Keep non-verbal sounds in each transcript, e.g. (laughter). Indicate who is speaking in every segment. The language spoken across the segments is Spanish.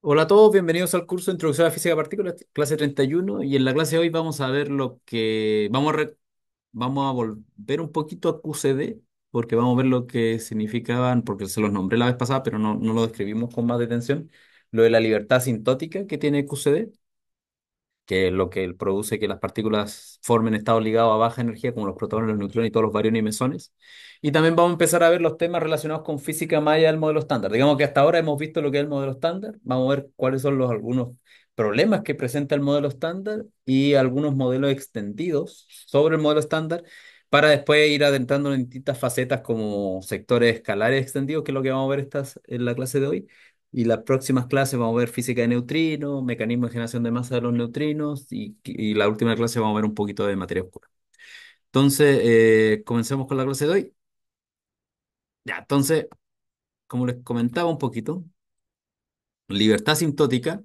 Speaker 1: Hola a todos, bienvenidos al curso de Introducción a la Física de Partículas, clase 31. Y en la clase de hoy vamos a ver lo que. Vamos a, vamos a volver un poquito a QCD, porque vamos a ver lo que significaban, porque se los nombré la vez pasada, pero no, no lo describimos con más detención. Lo de la libertad sintótica que tiene QCD, que lo que produce que las partículas formen estados ligados a baja energía, como los protones, los neutrones y todos los bariones y mesones. Y también vamos a empezar a ver los temas relacionados con física maya del modelo estándar. Digamos que hasta ahora hemos visto lo que es el modelo estándar, vamos a ver cuáles son los algunos problemas que presenta el modelo estándar y algunos modelos extendidos sobre el modelo estándar para después ir adentrando en distintas facetas como sectores escalares extendidos, que es lo que vamos a ver estas, en la clase de hoy, y las próximas clases vamos a ver física de neutrinos, mecanismo de generación de masa de los neutrinos y, la última clase vamos a ver un poquito de materia oscura. Entonces, eh, comencemos con la clase de hoy. Ya, entonces, como les comentaba un poquito, libertad asintótica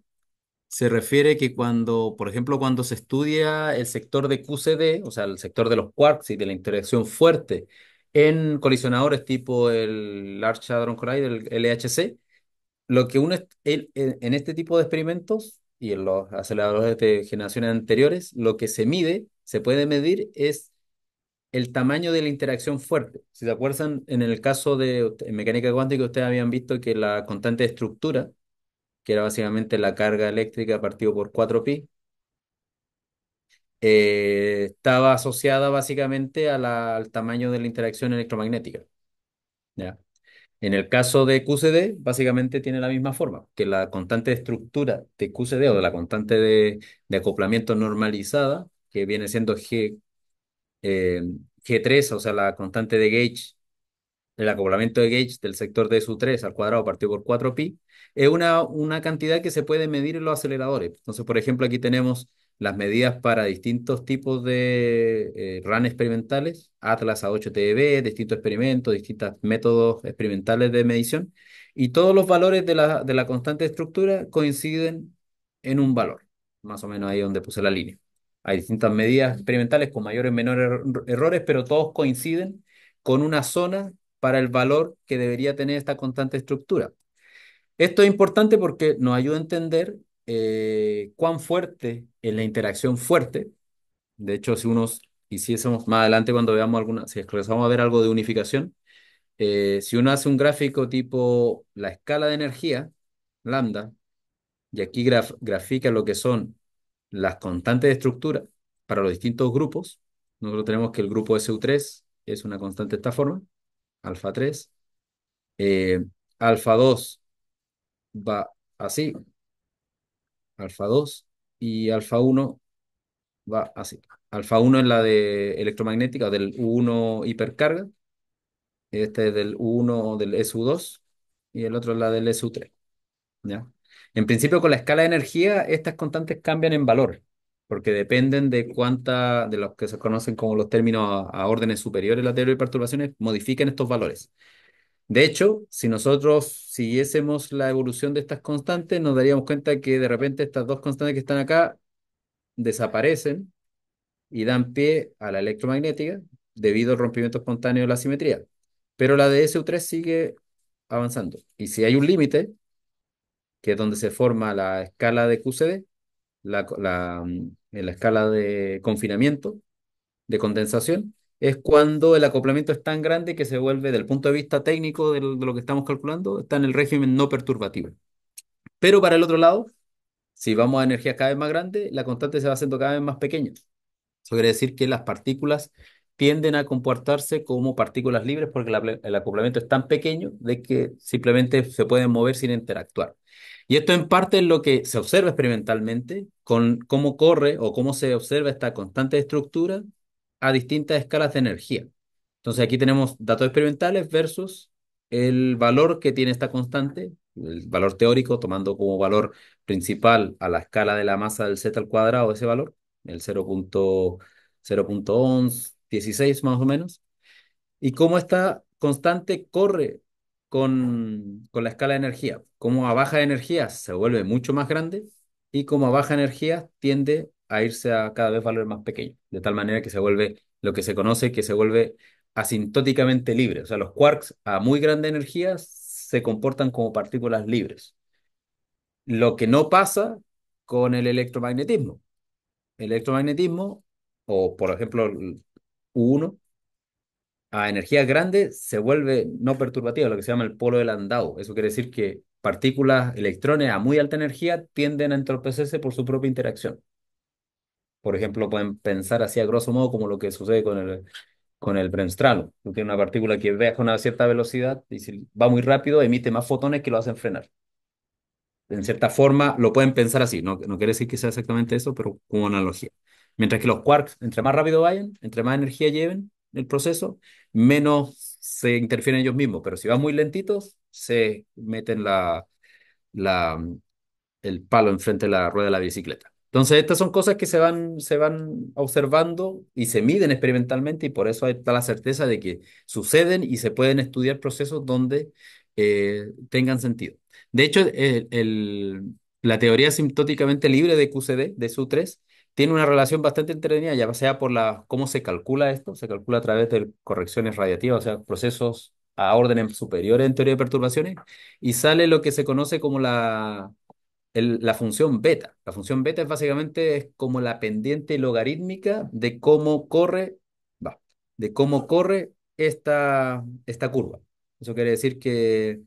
Speaker 1: se refiere que cuando, por ejemplo, cuando se estudia el sector de QCD, o sea, el sector de los quarks y de la interacción fuerte en colisionadores tipo el Large Hadron Collider, el LHC, lo que uno en este tipo de experimentos y en los aceleradores de generaciones anteriores, lo que se mide, se puede medir es el tamaño de la interacción fuerte. Si se acuerdan, en el caso de mecánica cuántica, ustedes habían visto que la constante de estructura, que era básicamente la carga eléctrica partido por 4pi, eh, estaba asociada básicamente al tamaño de la interacción electromagnética. ¿Ya? En el caso de QCD, básicamente tiene la misma forma, que la constante de estructura de QCD o de la constante de, acoplamiento normalizada, que viene siendo G, eh, G3, o sea, la constante de gauge, el acoplamiento de gauge del sector de su 3 al cuadrado partido por 4pi, es una, una cantidad que se puede medir en los aceleradores. Entonces, por ejemplo, aquí tenemos las medidas para distintos tipos de eh, RAN experimentales, Atlas a 8TB, distintos experimentos, distintos métodos experimentales de medición, y todos los valores de la, de la constante estructura coinciden en un valor, más o menos ahí donde puse la línea. Hay distintas medidas experimentales con mayores y menores er, er, errores, pero todos coinciden con una zona para el valor que debería tener esta constante estructura. Esto es importante porque nos ayuda a entender eh, cuán fuerte es la interacción fuerte. De hecho, si unos hiciésemos más adelante cuando veamos alguna, si empezamos a ver algo de unificación, eh, si uno hace un gráfico tipo la escala de energía, lambda, y aquí grafica lo que son las constantes de estructura para los distintos grupos, nosotros tenemos que el grupo SU3 es una constante de esta forma, alfa 3, eh, alfa 2 va así, alfa 2 y alfa 1 va así. Alfa 1 es la de electromagnética, del U1 hipercarga, este es del U1 del SU2 y el otro es la del SU3. ¿ya? En principio, con la escala de energía, estas constantes cambian en valor, porque dependen de cuánta, de los que se conocen como los términos a, órdenes superiores, la teoría de perturbaciones, modifiquen estos valores. De hecho, si nosotros siguiésemos la evolución de estas constantes, nos daríamos cuenta que de repente estas dos constantes que están acá desaparecen y dan pie a la electromagnética debido al rompimiento espontáneo de la simetría. Pero la de SU3 sigue avanzando. Y si hay un límite, que es donde se forma la escala de QCD, la, mm, la escala de confinamiento, de condensación, es cuando el acoplamiento es tan grande que se vuelve, del punto de vista técnico de lo, que estamos calculando, está en el régimen no perturbativo. Pero para el otro lado, si vamos a energías cada vez más grandes, la constante se va haciendo cada vez más pequeña. Eso quiere decir que las partículas tienden a comportarse como partículas libres porque el acoplamiento es tan pequeño de que simplemente se pueden mover sin interactuar. Y esto en parte es lo que se observa experimentalmente con cómo corre o cómo se observa esta constante de estructura a distintas escalas de energía. Entonces aquí tenemos datos experimentales versus el valor que tiene esta constante, el valor teórico, tomando como valor principal a la escala de la masa del Z al cuadrado ese valor, el 0.11, 16 más o menos, y cómo esta constante corre con, con la escala de energía. Como a baja energía se vuelve mucho más grande y como a baja energía tiende a irse a cada vez valores más pequeños, de tal manera que se vuelve lo que se conoce, que se vuelve asintóticamente libre. O sea, los quarks a muy grande energía se comportan como partículas libres. Lo que no pasa con el electromagnetismo. El electromagnetismo, o por ejemplo U1, a energía grande, se vuelve no perturbativo, lo que se llama el polo del andado. Eso quiere decir que partículas, electrones a muy alta energía tienden a entorpecerse por su propia interacción. Por ejemplo, pueden pensar así a grosso modo como lo que sucede con el, con el bremstralo. una partícula que viaja con una cierta velocidad y si va muy rápido emite más fotones que lo hacen frenar. En cierta forma lo pueden pensar así, no, no quiere decir que sea exactamente eso, pero como analogía. Mientras que los quarks, entre más rápido vayan, entre más energía lleven el proceso, menos se interfieren ellos mismos, pero si van muy lentitos, se meten la, el palo enfrente de la rueda de la bicicleta. Entonces, estas son cosas que se van, se van observando y se miden experimentalmente y por eso está la certeza de que suceden y se pueden estudiar procesos donde eh, tengan sentido. De hecho, la teoría asintóticamente libre de QCD, de SU3, tiene una relación bastante entretenida, ya sea por la, cómo se calcula esto, se calcula a través de correcciones radiativas, o sea, procesos a órdenes superiores en teoría de perturbaciones, y sale lo que se conoce como la la función beta. La función beta es básicamente es como la pendiente logarítmica de cómo corre, va, de cómo corre esta, esta curva. Eso quiere decir que,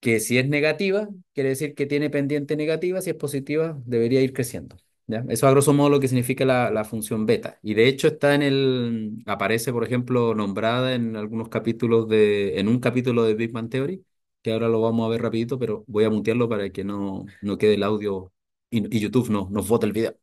Speaker 1: que si es negativa, quiere decir que tiene pendiente negativa, si es positiva, debería ir creciendo. ¿ya? Eso a grosso modo lo que significa la, función beta. Y de hecho está en el, aparece, por ejemplo, nombrada en algunos capítulos de, en un capítulo de Big Bang Theory, que ahora lo vamos a ver rapidito, pero voy a mutearlo para que no, no quede el audio y, y YouTube no, nos vote el video.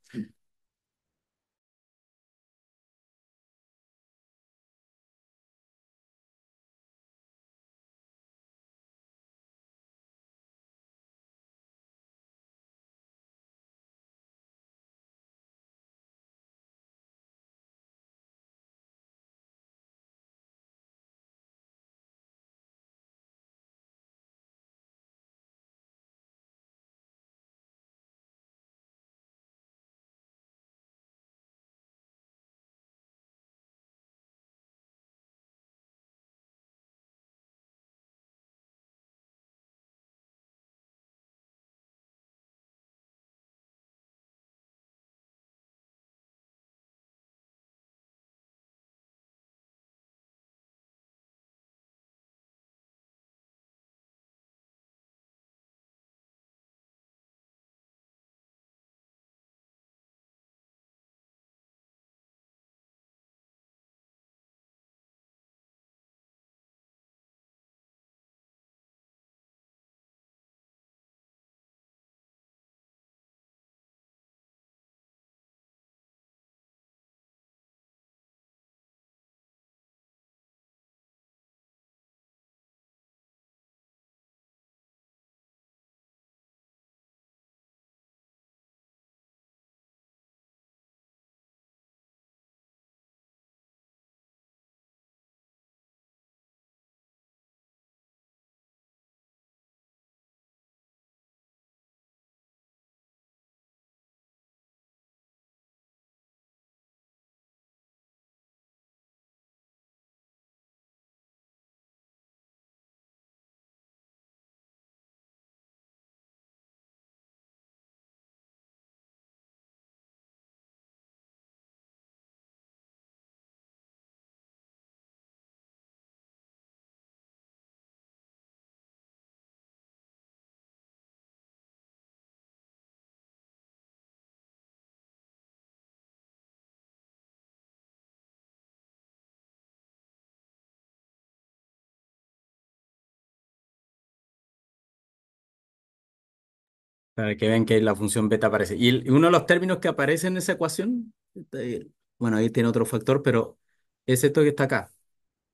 Speaker 1: Para que vean que la función beta aparece. Y uno de los términos que aparece en esa ecuación, este, bueno, ahí tiene otro factor, pero es esto que está acá,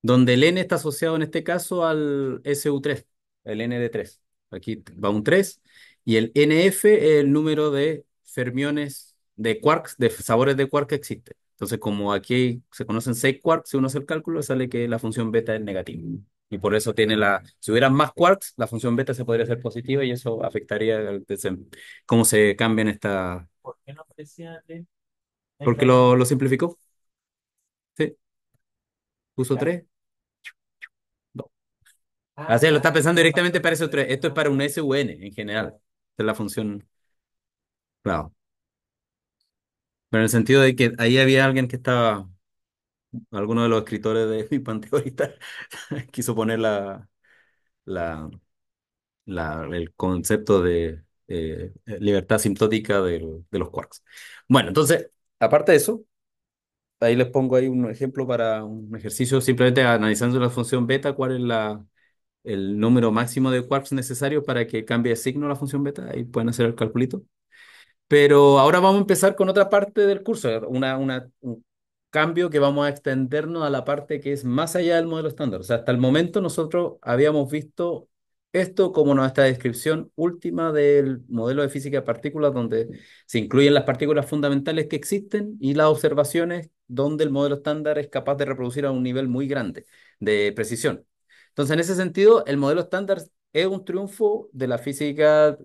Speaker 1: donde el n está asociado en este caso al SU3, el n de 3. Aquí va un 3 y el NF es el número de fermiones de quarks, de sabores de quark que existe. Entonces, como aquí se conocen 6 quarks, si uno hace el cálculo, sale que la función beta es negativa y por eso tiene la, si hubiera más quarks, la función beta se podría hacer positiva y eso afectaría cómo se cambian esta... ¿Por qué no aprecia Porque lo, lo, simplificó. Sí. Puso 3. No. Así lo está pensando directamente para eso 3. Esto es para un SUN en general. Esta es la función. Claro. Pero en el sentido de que ahí había alguien que estaba alguno de los escritores de (laughs) mi panteorita (laughs) quiso poner la, la, la, el concepto de eh, libertad asintótica de, los quarks. Bueno, entonces, aparte de eso, ahí les pongo ahí un ejemplo para un ejercicio, simplemente analizando la función beta, cuál es la, el número máximo de quarks necesario para que cambie de signo la función beta, ahí pueden hacer el calculito. Pero ahora vamos a empezar con otra parte del curso, una, una, cambio que vamos a extendernos a la parte que es más allá del modelo estándar. O sea, hasta el momento nosotros habíamos visto esto como nuestra descripción última del modelo de física de partículas, donde se incluyen las partículas fundamentales que existen y las observaciones donde el modelo estándar es capaz de reproducir a un nivel muy grande de precisión. Entonces, en ese sentido, el modelo estándar es un triunfo de la física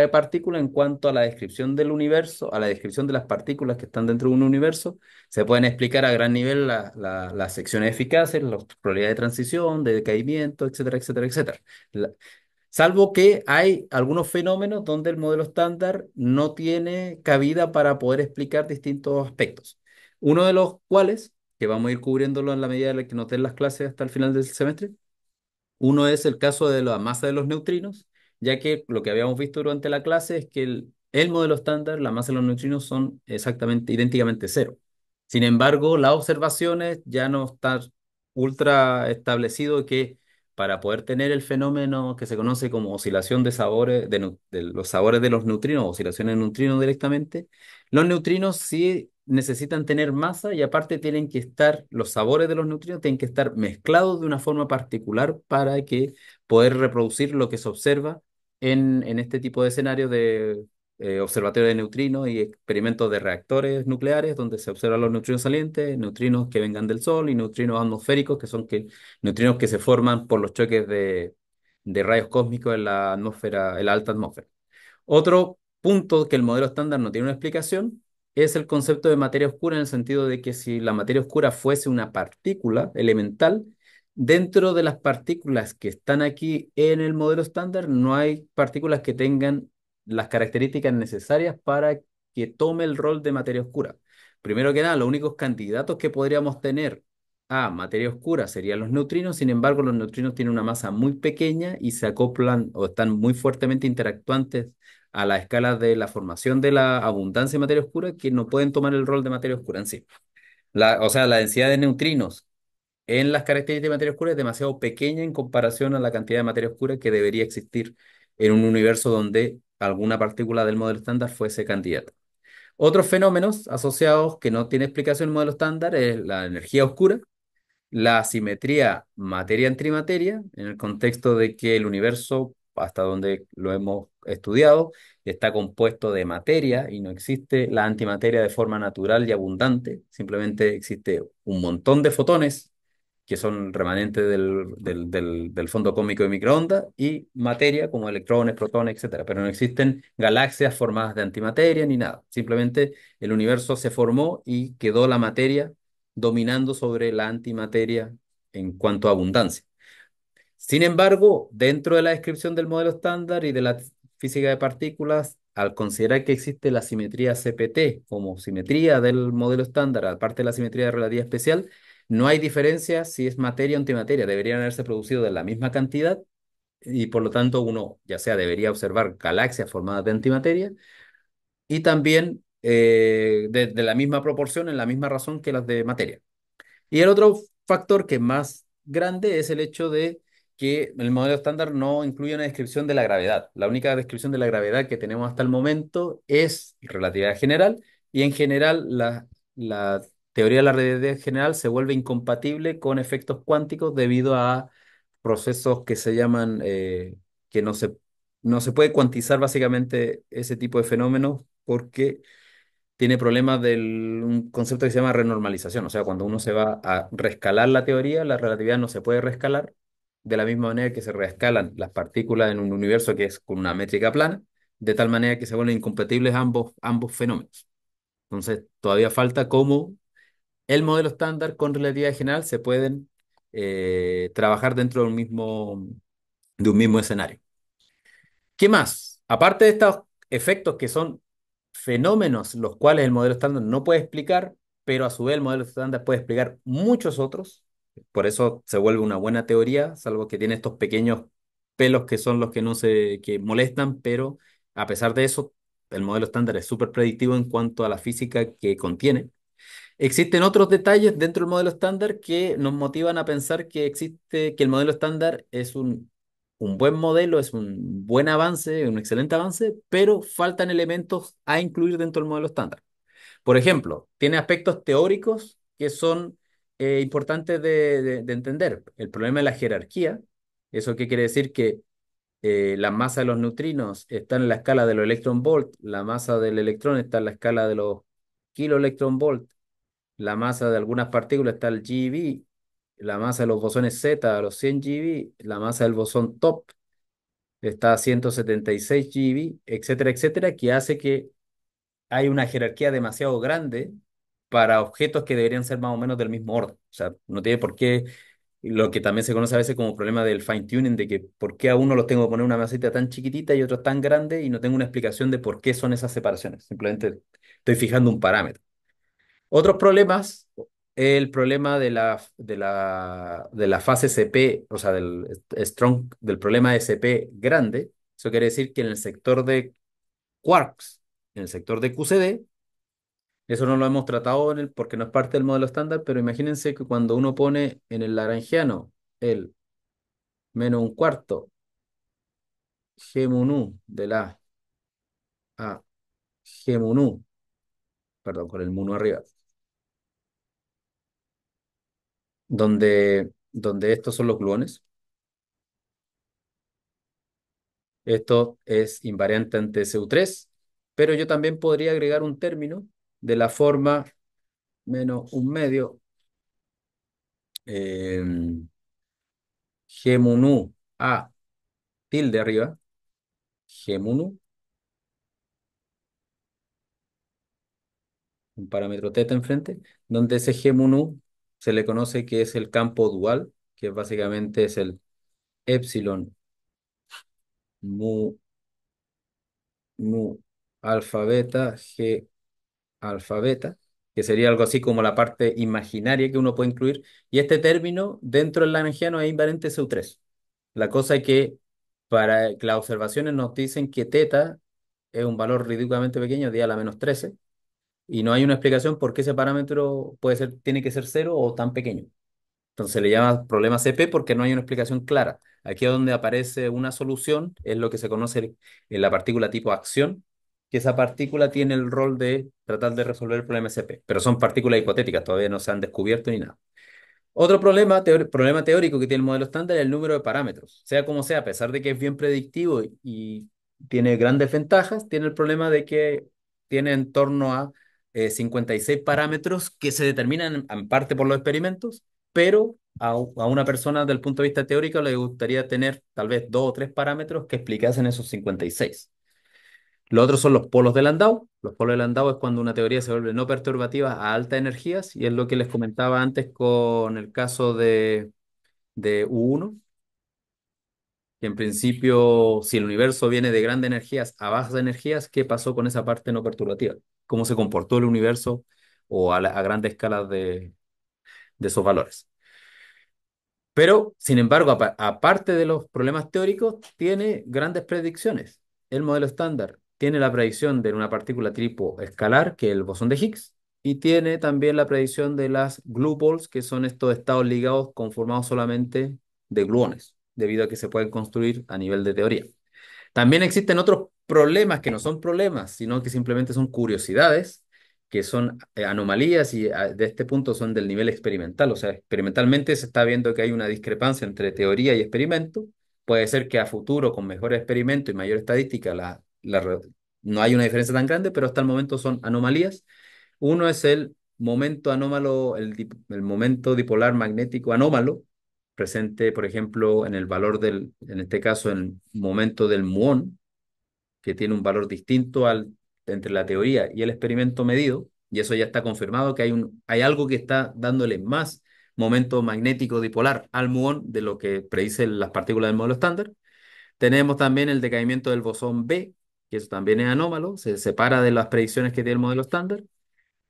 Speaker 1: de partículas en cuanto a la descripción del universo, a la descripción de las partículas que están dentro de un universo. Se pueden explicar a gran nivel las secciones eficaces, las probabilidades de transición, de decaimiento, etcétera, etcétera, etcétera. salvo que hay algunos fenómenos donde el modelo estándar no tiene cabida para poder explicar distintos aspectos. Uno de los cuales, que vamos a ir cubriéndolo en la medida en la que noten den las clases hasta el final del semestre, uno es el caso de la masa de los neutrinos, ya que lo que habíamos visto durante la clase es que el, modelo estándar, la masa de los neutrinos son exactamente idénticamente cero. Sin embargo, las observaciones ya no están ultra establecido que para poder tener el fenómeno que se conoce como oscilación de sabores, de, los sabores de los neutrinos, oscilaciones de neutrinos directamente, los neutrinos sí necesitan tener masa y aparte tienen que estar, los sabores de los neutrinos tienen que estar mezclados de una forma particular para que poder reproducir lo que se observa en, este tipo de escenario de eh, observatorio de neutrinos y experimentos de reactores nucleares donde se observan los neutrinos salientes, neutrinos que vengan del Sol y neutrinos atmosféricos, que son que, neutrinos que se forman por los choques de, de rayos cósmicos en la atmósfera, en la alta atmósfera. Otro punto que el modelo estándar no tiene una explicación es el concepto de materia oscura en el sentido de que si la materia oscura fuese una partícula elemental, dentro de las partículas que están aquí en el modelo estándar, no hay partículas que tengan las características necesarias para que tome el rol de materia oscura. Primero que nada, los únicos candidatos que podríamos tener a materia oscura serían los neutrinos, sin embargo, los neutrinos tienen una masa muy pequeña y se acoplan o están muy fuertemente interactuantes a la escala de la formación de la abundancia de materia oscura que no pueden tomar el rol de materia oscura en sí. La, o sea, la densidad de neutrinos en las características de materia oscura es demasiado pequeña en comparación a la cantidad de materia oscura que debería existir en un universo donde alguna partícula del modelo estándar fuese candidata. Otros fenómenos asociados que no tiene explicación el modelo estándar es la energía oscura, la asimetría materia-antimateria, en el contexto de que el universo, hasta donde lo hemos estudiado, está compuesto de materia y no existe la antimateria de forma natural y abundante, simplemente existe un montón de fotones que son remanentes del, del, fondo cósmico de microondas y materia como electrones, protones, etcétera, pero no existen galaxias formadas de antimateria ni nada, simplemente el universo se formó y quedó la materia dominando sobre la antimateria en cuanto a abundancia. Sin embargo, dentro de la descripción del modelo estándar y de la física de partículas, al considerar que existe la simetría CPT como simetría del modelo estándar, aparte de la simetría de relatividad especial, no hay diferencia si es materia o antimateria, deberían haberse producido de la misma cantidad y por lo tanto uno ya sea debería observar galaxias formadas de antimateria y también eh, de, de la misma proporción, en la misma razón que las de materia. Y el otro factor que es más grande es el hecho de que el modelo estándar no incluye una descripción de la gravedad. La única descripción de la gravedad que tenemos hasta el momento es relatividad general y en general la, teoría de la relatividad general se vuelve incompatible con efectos cuánticos debido a procesos que se llaman, eh, que no se, no se puede cuantizar básicamente ese tipo de fenómenos porque tiene problemas de un concepto que se llama renormalización, o sea, cuando uno se va a rescalar la teoría, la relatividad no se puede rescalar de la misma manera que se reescalan las partículas en un universo que es con una métrica plana, de tal manera que se vuelven incompatibles ambos, ambos fenómenos. Entonces, todavía falta cómo el modelo estándar con relatividad general se pueden eh, trabajar dentro mismo, de un mismo escenario. ¿Qué más? Aparte de estos efectos que son fenómenos los cuales el modelo estándar no puede explicar, pero a su vez el modelo estándar puede explicar muchos otros, por eso se vuelve una buena teoría, salvo que tiene estos pequeños pelos que son los que no se que molestan, pero a pesar de eso, el modelo estándar es súper predictivo en cuanto a la física que contiene. Existen otros detalles dentro del modelo estándar que nos motivan a pensar que existe, que el modelo estándar es un, un buen modelo, es un buen avance, un excelente avance, pero faltan elementos a incluir dentro del modelo estándar. Por ejemplo, tiene aspectos teóricos que son es eh, importante de, entender. El problema de la jerarquía, ¿eso qué quiere decir? Que eh, la masa de los neutrinos está en la escala de los electron volt, la masa del electrón está en la escala de los kiloelectron la masa de algunas partículas está el GeV, la masa de los bosones Z, a los 100 GeV, la masa del bosón top está a 176 GeV, etcétera, etcétera, que hace que hay una jerarquía demasiado grande para objetos que deberían ser más o menos del mismo orden. O sea, no tiene por qué lo que también se conoce a veces como problema del fine tuning, de que por qué a uno los tengo que poner una maceta tan chiquitita y otro tan grande y no tengo una explicación de por qué son esas separaciones. Simplemente estoy fijando un parámetro. Otros problemas, el problema de la, de la, de la fase CP, o sea, del, strong, del problema de CP grande, eso quiere decir que en el sector de quarks, en el sector de QCD, eso no lo hemos tratado porque no es parte del modelo estándar, pero imagínense que cuando uno pone en el laranjiano el menos un cuarto u de la a u perdón, con el Munu arriba, donde, donde estos son los gluones. Esto es invariante ante SU3, pero yo también podría agregar un término de la forma menos un medio. Eh, g nu, A, tilde arriba. nu, Un parámetro teta enfrente, donde ese nu, se le conoce que es el campo dual, que básicamente es el epsilon mu, mu alfa beta g alfabeta, que sería algo así como la parte imaginaria que uno puede incluir, y este término dentro del no es invariante SU3. La cosa es que para las observaciones nos dicen que teta es un valor ridículamente pequeño, de a la menos 13, y no hay una explicación por qué ese parámetro puede ser, tiene que ser cero o tan pequeño. Entonces se le llama problema CP porque no hay una explicación clara. Aquí es donde aparece una solución, es lo que se conoce en la partícula tipo acción, que esa partícula tiene el rol de tratar de resolver el problema CP. pero son partículas hipotéticas, todavía no se han descubierto ni nada. Otro problema, teórico, problema teórico que tiene el modelo estándar es el número de parámetros. Sea como sea, a pesar de que es bien predictivo y, tiene grandes ventajas, tiene el problema de que tiene en torno a 56 eh, parámetros que se determinan en parte por los experimentos, pero a, una persona del punto de vista teórico le gustaría tener tal vez dos o tres parámetros que explicasen esos 56. Lo otro son los polos de Landau. Los polos de Landau es cuando una teoría se vuelve no perturbativa a altas energías, y es lo que les comentaba antes con el caso de, de U1, en principio, si el universo viene de grandes energías a bajas energías, ¿qué pasó con esa parte no perturbativa? ¿Cómo se comportó el universo o a, grandes escalas de, de esos valores? Pero, sin embargo, aparte de los problemas teóricos, tiene grandes predicciones. El modelo estándar, tiene la predicción de una partícula tripo escalar, que es el bosón de Higgs, y tiene también la predicción de las glupoles, que son estos estados ligados conformados solamente de gluones, debido a que se pueden construir a nivel de teoría. También existen otros problemas que no son problemas, sino que simplemente son curiosidades, que son eh, anomalías y ah, de este punto son del nivel experimental. O sea, experimentalmente se está viendo que hay una discrepancia entre teoría y experimento. Puede ser que a futuro, con mejor experimento y mayor estadística, la no hay una diferencia tan grande, pero hasta el momento son anomalías. Uno es el momento anómalo, el, momento dipolar magnético anómalo, presente, por ejemplo, en el valor del, en este caso, el momento del muón, que tiene un valor distinto al, entre la teoría y el experimento medido, y eso ya está confirmado, que hay, un, hay algo que está dándole más momento magnético dipolar al muón de lo que predicen las partículas del modelo estándar. Tenemos también el decaimiento del bosón B, que eso también es anómalo, se separa de las predicciones que tiene el modelo estándar.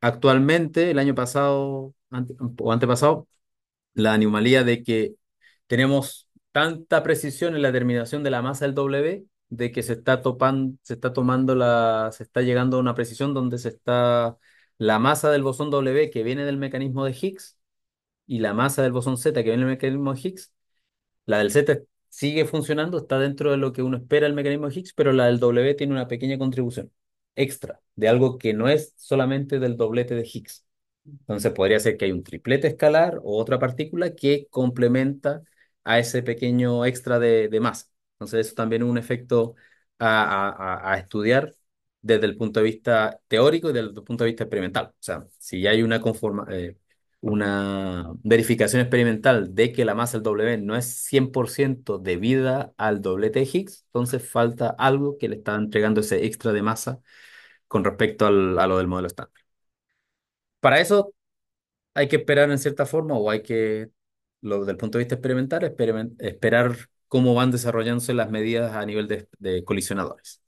Speaker 1: Actualmente, el año pasado o antepasado, la anomalía de que tenemos tanta precisión en la determinación de la masa del W de que se está se está tomando la, se está llegando a una precisión donde se está la masa del bosón W que viene del mecanismo de Higgs y la masa del bosón Z que viene del mecanismo de Higgs, la del Z sigue funcionando, está dentro de lo que uno espera el mecanismo de Higgs, pero la del W tiene una pequeña contribución extra de algo que no es solamente del doblete de Higgs. Entonces podría ser que hay un triplete escalar o otra partícula que complementa a ese pequeño extra de, masa. Entonces eso también es un efecto a, estudiar desde el punto de vista teórico y desde el punto de vista experimental. O sea, si hay una conforma, eh, una verificación experimental de que la masa del W no es 100% debida al doblete de Higgs, entonces falta algo que le está entregando ese extra de masa con respecto al, a lo del modelo estándar. Para eso hay que esperar en cierta forma o hay que, desde el punto de vista experimental, esperar cómo van desarrollándose las medidas a nivel de colisionadores.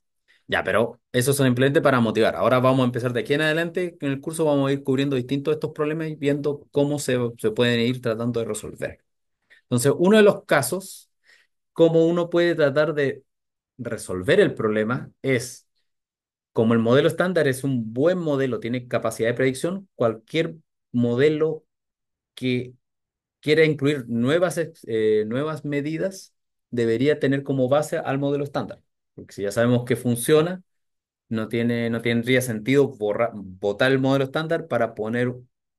Speaker 1: Ya, pero eso son simplemente para motivar. Ahora vamos a empezar de aquí en adelante. En el curso vamos a ir cubriendo distintos estos problemas y viendo cómo se, pueden ir tratando de resolver. Entonces, uno de los casos, cómo uno puede tratar de resolver el problema es, como el modelo estándar es un buen modelo, tiene capacidad de predicción, cualquier modelo que quiera incluir nuevas, eh, nuevas medidas debería tener como base al modelo estándar. Porque si ya sabemos que funciona, no, tiene, no tendría sentido borrar, botar el modelo estándar para poner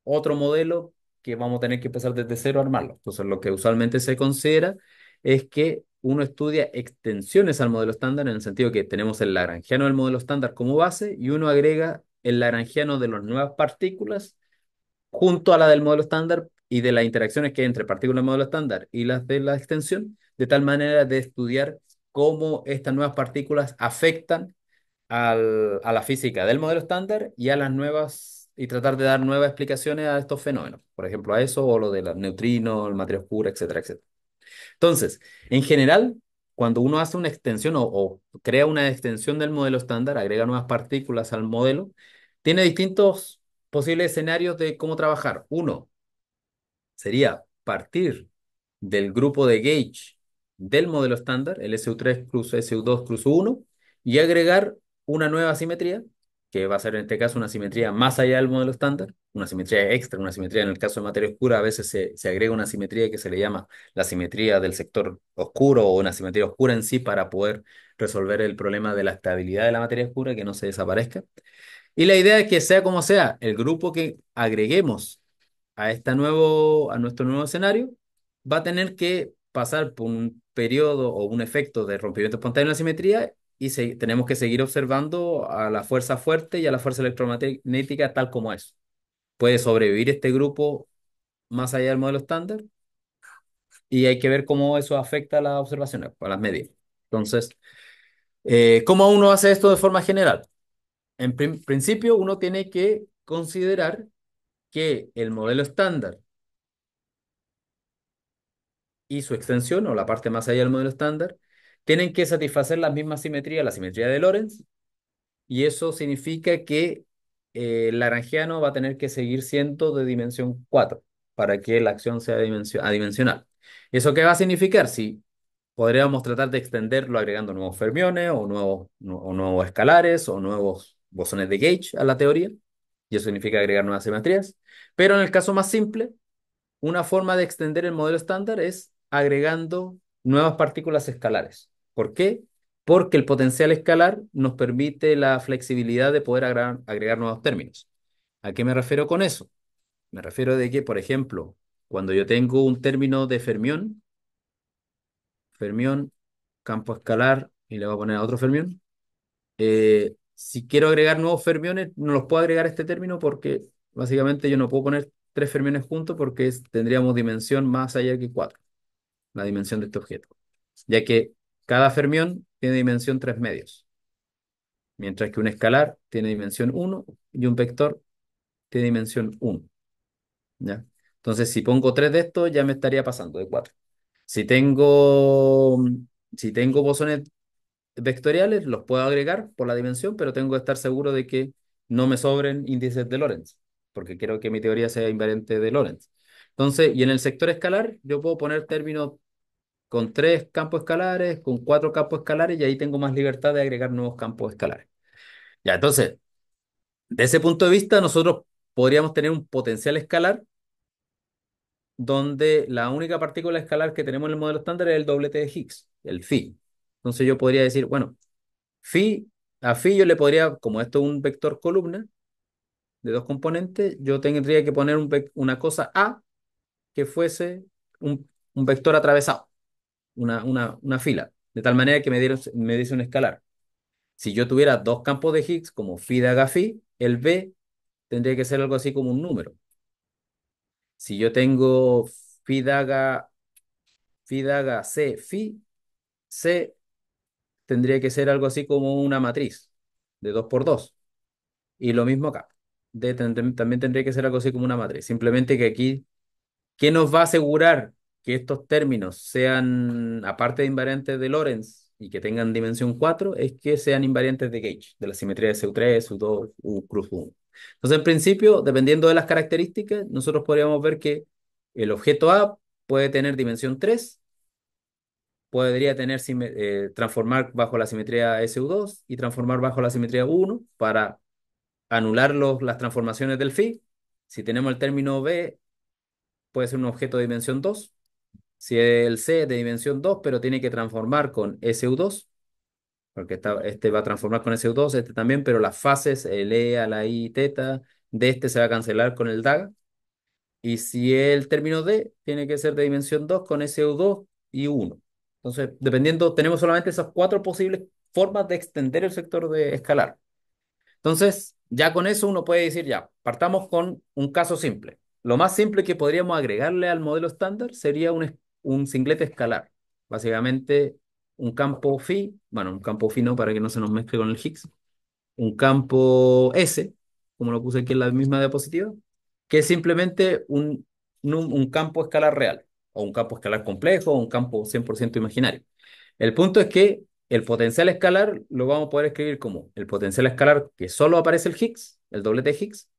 Speaker 1: otro modelo que vamos a tener que empezar desde cero a armarlo. Entonces, lo que usualmente se considera es que uno estudia extensiones al modelo estándar en el sentido que tenemos el lagrangiano del modelo estándar como base y uno agrega el lagrangiano de las nuevas partículas junto a la del modelo estándar y de las interacciones que hay entre partículas del modelo estándar y las de la extensión, de tal manera de estudiar cómo estas nuevas partículas afectan a la física del modelo estándar y a las nuevas y tratar de dar nuevas explicaciones a estos fenómenos, por ejemplo, a eso o lo de los neutrinos, la materia oscura, etcétera, etcétera. Entonces, en general, cuando uno hace una extensión o, o crea una extensión del modelo estándar, agrega nuevas partículas al modelo, tiene distintos posibles escenarios de cómo trabajar. Uno sería partir del grupo de gauge del modelo estándar, el SU3 cruz SU2 cruz 1, y agregar una nueva simetría, que va a ser en este caso una simetría más allá del modelo estándar, una simetría extra, una simetría en el caso de materia oscura, a veces se, agrega una simetría que se le llama la simetría del sector oscuro o una simetría oscura en sí para poder resolver el problema de la estabilidad de la materia oscura, que no se desaparezca. Y la idea es que sea como sea, el grupo que agreguemos a, esta nuevo, a nuestro nuevo escenario va a tener que pasar por un periodo o un efecto de rompimiento espontáneo de la simetría y tenemos que seguir observando a la fuerza fuerte y a la fuerza electromagnética tal como es. ¿Puede sobrevivir este grupo más allá del modelo estándar? Y hay que ver cómo eso afecta a las observaciones, a las medidas. Entonces, eh, ¿cómo uno hace esto de forma general? En principio, uno tiene que considerar que el modelo estándar y su extensión, o la parte más allá del modelo estándar, tienen que satisfacer la misma simetría la simetría de Lorentz, y eso significa que eh, el laranjiano va a tener que seguir siendo de dimensión 4 para que la acción sea adimensional. ¿Eso qué va a significar? Si podríamos tratar de extenderlo agregando nuevos fermiones o nuevos, o nuevos escalares o nuevos bosones de gauge a la teoría, y eso significa agregar nuevas simetrías. Pero en el caso más simple, una forma de extender el modelo estándar es agregando nuevas partículas escalares. ¿Por qué? Porque el potencial escalar nos permite la flexibilidad de poder agregar, nuevos términos. ¿A qué me refiero con eso? Me refiero de que, por ejemplo, cuando yo tengo un término de fermión, fermión, campo escalar, y le voy a poner a otro fermión, eh, si quiero agregar nuevos fermiones, no los puedo agregar a este término porque básicamente yo no puedo poner tres fermiones juntos porque tendríamos dimensión más allá que cuatro la dimensión de este objeto, ya que cada fermión tiene dimensión 3 medios, mientras que un escalar tiene dimensión 1 y un vector tiene dimensión 1. ¿ya? Entonces, si pongo 3 de estos, ya me estaría pasando de 4. Si tengo, si tengo bosones vectoriales, los puedo agregar por la dimensión, pero tengo que estar seguro de que no me sobren índices de Lorentz, porque quiero que mi teoría sea invariante de Lorentz. Entonces, y en el sector escalar, yo puedo poner términos con tres campos escalares, con cuatro campos escalares, y ahí tengo más libertad de agregar nuevos campos escalares. Ya, entonces, de ese punto de vista, nosotros podríamos tener un potencial escalar donde la única partícula escalar que tenemos en el modelo estándar es el doblete de Higgs, el phi. Entonces yo podría decir, bueno, phi, a phi yo le podría, como esto es un vector columna de dos componentes, yo tendría que poner una cosa A que fuese un vector atravesado una, una, fila, de tal manera que me, dieron, me dice un escalar. Si yo tuviera dos campos de Higgs como phi de phi, el B tendría que ser algo así como un número. Si yo tengo phi daga, phi daga C, phi, C tendría que ser algo así como una matriz de 2 por 2. Y lo mismo acá. D también tendría que ser algo así como una matriz. Simplemente que aquí, ¿qué nos va a asegurar que estos términos sean, aparte de invariantes de Lorentz y que tengan dimensión 4, es que sean invariantes de Gauge, de la simetría de SU3, SU2, U cruz 1. Entonces, en principio, dependiendo de las características, nosotros podríamos ver que el objeto A puede tener dimensión 3, podría tener, eh, transformar bajo la simetría SU2 y transformar bajo la simetría 1 para anular los, las transformaciones del phi. Si tenemos el término B, puede ser un objeto de dimensión 2, si el C es de dimensión 2, pero tiene que transformar con SU2, porque este va a transformar con SU2, este también, pero las fases, el E a la I, teta, de este se va a cancelar con el DAG, Y si el término D tiene que ser de dimensión 2 con SU2 y 1. Entonces, dependiendo, tenemos solamente esas cuatro posibles formas de extender el sector de escalar. Entonces, ya con eso uno puede decir, ya, partamos con un caso simple. Lo más simple que podríamos agregarle al modelo estándar sería un, un singlet escalar. Básicamente, un campo phi, bueno, un campo fino no para que no se nos mezcle con el Higgs, un campo S, como lo puse aquí en la misma diapositiva, que es simplemente un, un campo escalar real, o un campo escalar complejo, o un campo 100% imaginario. El punto es que el potencial escalar lo vamos a poder escribir como el potencial escalar que solo aparece el Higgs, el doblete Higgs,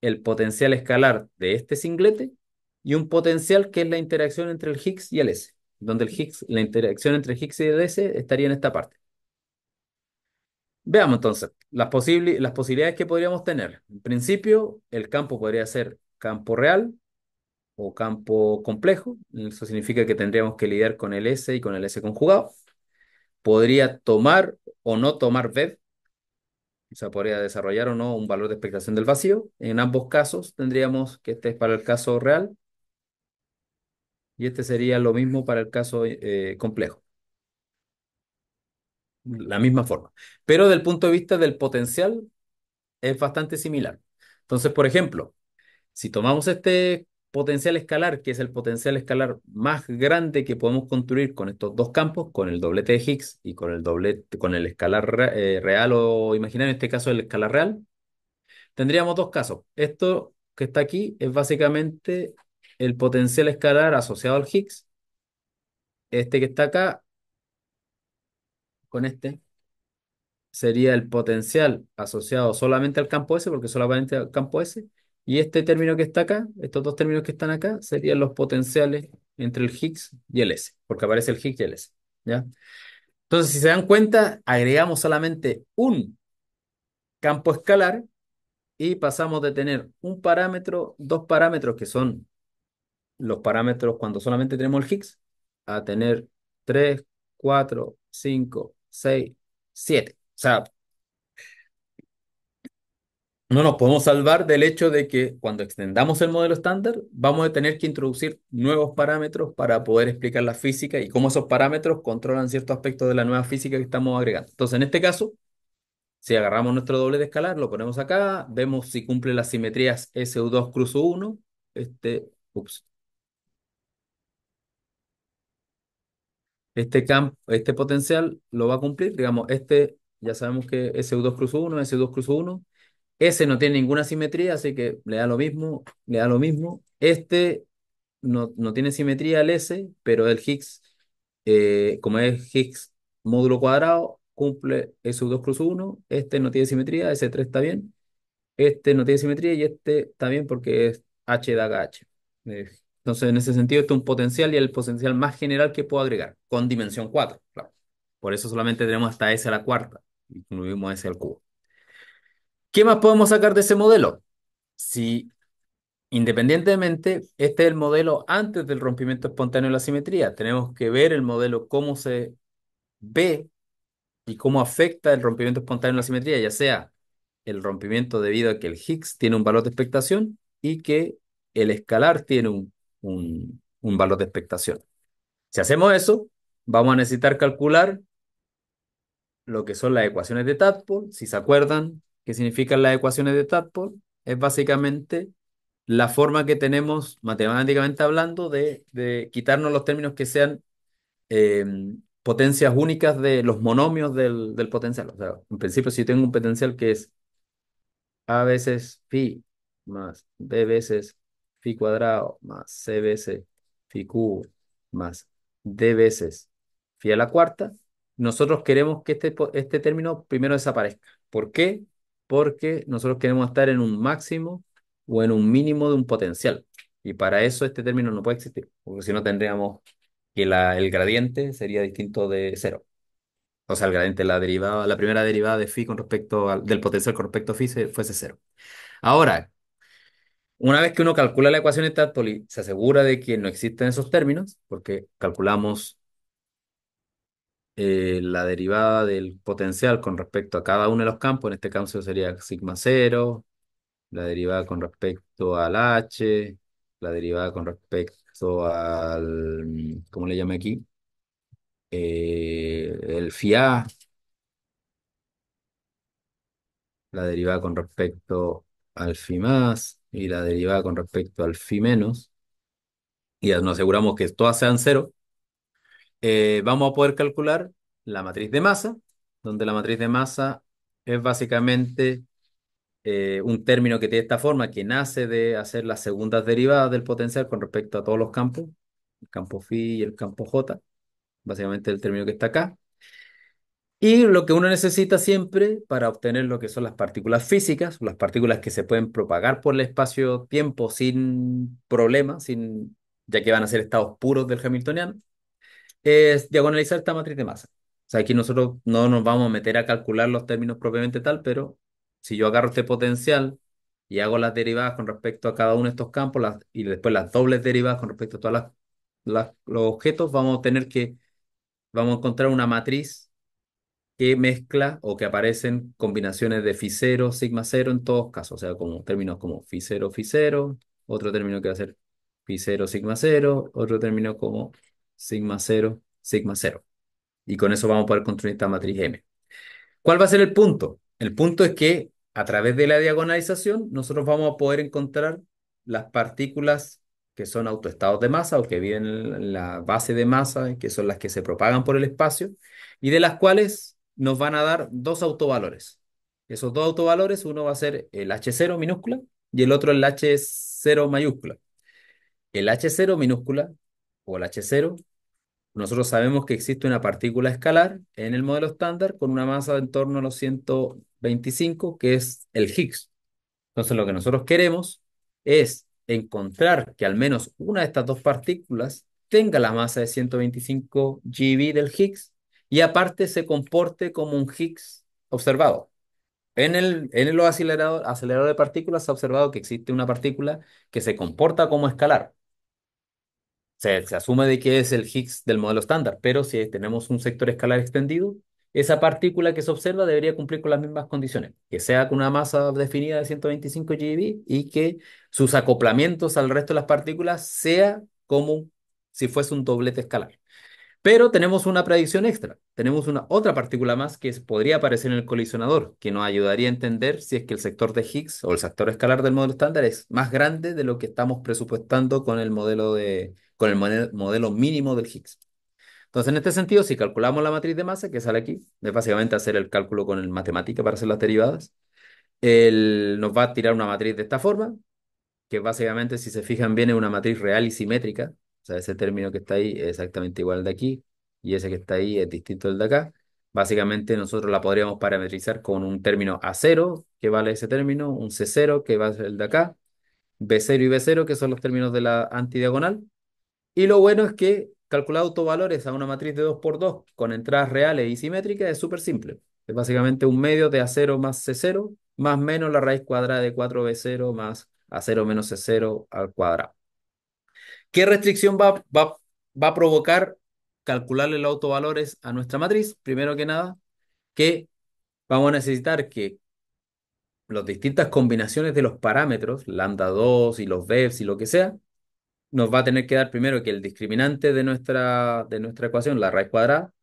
Speaker 1: el potencial escalar de este singlete y un potencial que es la interacción entre el Higgs y el S, donde el Higgs, la interacción entre el Higgs y el S estaría en esta parte. Veamos entonces las, posibles, las posibilidades que podríamos tener. En principio, el campo podría ser campo real o campo complejo. Eso significa que tendríamos que lidiar con el S y con el S conjugado. Podría tomar o no tomar VED. o sea, podría desarrollar o no un valor de expectación del vacío. En ambos casos tendríamos que este es para el caso real, y este sería lo mismo para el caso eh, complejo. La misma forma. Pero del punto de vista del potencial es bastante similar. Entonces, por ejemplo, si tomamos este potencial escalar, que es el potencial escalar más grande que podemos construir con estos dos campos, con el doblete de Higgs y con el con el escalar eh, real o imaginario, en este caso el escalar real, tendríamos dos casos. Esto que está aquí es básicamente el potencial escalar asociado al Higgs, este que está acá, con este, sería el potencial asociado solamente al campo S, porque solamente al campo S, y este término que está acá, estos dos términos que están acá, serían los potenciales entre el Higgs y el S, porque aparece el Higgs y el S, ¿ya? Entonces, si se dan cuenta, agregamos solamente un campo escalar y pasamos de tener un parámetro, dos parámetros que son los parámetros cuando solamente tenemos el Higgs a tener 3, 4, 5, 6, 7. O sea, no nos podemos salvar del hecho de que cuando extendamos el modelo estándar vamos a tener que introducir nuevos parámetros para poder explicar la física y cómo esos parámetros controlan ciertos aspectos de la nueva física que estamos agregando. Entonces, en este caso, si agarramos nuestro doble de escalar, lo ponemos acá, vemos si cumple las simetrías SU2 cruz 1, este, ups, Este, campo este potencial lo va a cumplir, digamos, este ya sabemos que es U2 cruz 1, su 2 cruz 1, ese no tiene ninguna simetría, así que le da lo mismo, le da lo mismo, este no, no tiene simetría al S, pero el Higgs, eh, como es Higgs módulo cuadrado, cumple su 2 cruz 1, este no tiene simetría, s 3 está bien, este no tiene simetría y este está bien porque es H da H. Eh, entonces, en ese sentido, este es un potencial y el potencial más general que puedo agregar, con dimensión 4, claro. Por eso solamente tenemos hasta S a la cuarta, incluimos S al cubo. ¿Qué más podemos sacar de ese modelo? Si, independientemente, este es el modelo antes del rompimiento espontáneo de la simetría, tenemos que ver el modelo cómo se ve y cómo afecta el rompimiento espontáneo de la simetría, ya sea el rompimiento debido a que el Higgs tiene un valor de expectación y que el escalar tiene un un, valor de expectación. Si hacemos eso, vamos a necesitar calcular lo que son las ecuaciones de Tadpole. Si se acuerdan qué significan las ecuaciones de Tadpole, es básicamente la forma que tenemos matemáticamente hablando de, quitarnos los términos que sean eh, potencias únicas de los monomios del, potencial. O sea, en principio, si tengo un potencial que es a veces pi más b veces phi cuadrado más c veces phi cubo más d veces phi a la cuarta, nosotros queremos que este, este término primero desaparezca. ¿Por qué? Porque nosotros queremos estar en un máximo o en un mínimo de un potencial. Y para eso este término no puede existir, porque si no tendríamos que la, el gradiente sería distinto de cero. O sea, el gradiente, la, derivada, la primera derivada de fi con respecto al, del potencial con respecto a fi fuese cero. Ahora, una vez que uno calcula la ecuación de Tadpoli, se asegura de que no existen esos términos, porque calculamos eh, la derivada del potencial con respecto a cada uno de los campos, en este caso sería sigma cero, la derivada con respecto al H, la derivada con respecto al, ¿cómo le llamo aquí? Eh, el el a, la derivada con respecto al phi más, y la derivada con respecto al phi menos, y nos aseguramos que todas sean cero, eh, vamos a poder calcular la matriz de masa, donde la matriz de masa es básicamente eh, un término que tiene esta forma, que nace de hacer las segundas derivadas del potencial con respecto a todos los campos, el campo phi y el campo j, básicamente el término que está acá, y lo que uno necesita siempre para obtener lo que son las partículas físicas, las partículas que se pueden propagar por el espacio-tiempo sin problema, sin, ya que van a ser estados puros del Hamiltoniano, es diagonalizar esta matriz de masa. O sea, aquí nosotros no nos vamos a meter a calcular los términos propiamente tal, pero si yo agarro este potencial y hago las derivadas con respecto a cada uno de estos campos y después las dobles derivadas con respecto a todos los objetos, vamos a tener que, vamos a encontrar una matriz que mezcla o que aparecen combinaciones de fisero, sigma cero en todos casos, o sea, como términos como fisero, fisero, otro término que va a ser fisero, sigma cero, otro término como sigma cero, sigma cero. Y con eso vamos a poder construir esta matriz M. ¿Cuál va a ser el punto? El punto es que a través de la diagonalización nosotros vamos a poder encontrar las partículas que son autoestados de masa o que viven en la base de masa, que son las que se propagan por el espacio, y de las cuales nos van a dar dos autovalores. Esos dos autovalores, uno va a ser el H0 minúscula y el otro el H0 mayúscula. El H0 minúscula o el H0, nosotros sabemos que existe una partícula escalar en el modelo estándar con una masa en torno a los 125, que es el Higgs. Entonces lo que nosotros queremos es encontrar que al menos una de estas dos partículas tenga la masa de 125 GB del Higgs y aparte se comporte como un Higgs observado. En el, en acelerador, de partículas se ha observado que existe una partícula que se comporta como escalar. Se, asume de que es el Higgs del modelo estándar, pero si tenemos un sector escalar extendido, esa partícula que se observa debería cumplir con las mismas condiciones, que sea con una masa definida de 125 GeV y que sus acoplamientos al resto de las partículas sea como si fuese un doblete escalar. Pero tenemos una predicción extra, tenemos una otra partícula más que podría aparecer en el colisionador, que nos ayudaría a entender si es que el sector de Higgs o el sector escalar del modelo estándar es más grande de lo que estamos presupuestando con el modelo, de, con mínimo del Higgs. Entonces, en este sentido, si calculamos la matriz de masa, que sale aquí, es básicamente hacer el cálculo con el matemática para hacer las derivadas, nos va a tirar una matriz de esta forma, que básicamente, si se fijan bien, es una matriz real y simétrica, o sea, ese término que está ahí es exactamente igual de aquí y ese que está ahí es distinto del de acá. Básicamente nosotros la podríamos parametrizar con un término A0, que vale ese término, un C0, que vale el de acá, B0 y B0, que son los términos de la antidiagonal. Y lo bueno es que calcular autovalores a una matriz de 2x2 con entradas reales y simétricas es súper simple. Es básicamente un medio de A0 más C0 más menos la raíz cuadrada de 4B0 más A0 menos C0 al cuadrado. ¿Qué restricción va, va, a provocar calcularle los autovalores a nuestra matriz? Primero que nada, que vamos a necesitar que las distintas combinaciones de los parámetros, lambda 2 y los devs y lo que sea, nos va a tener que dar primero que el discriminante de nuestra, de nuestra ecuación, la raíz cuadrada,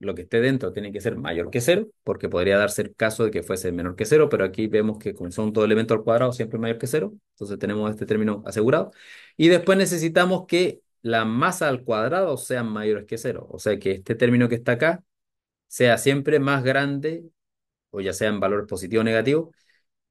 Speaker 1: lo que esté dentro tiene que ser mayor que cero, porque podría darse el caso de que fuese menor que cero, pero aquí vemos que como son todo elemento al cuadrado siempre mayor que cero, entonces tenemos este término asegurado. Y después necesitamos que la masa al cuadrado sea mayor que cero, o sea que este término que está acá sea siempre más grande, o ya sea en valor positivo o negativo,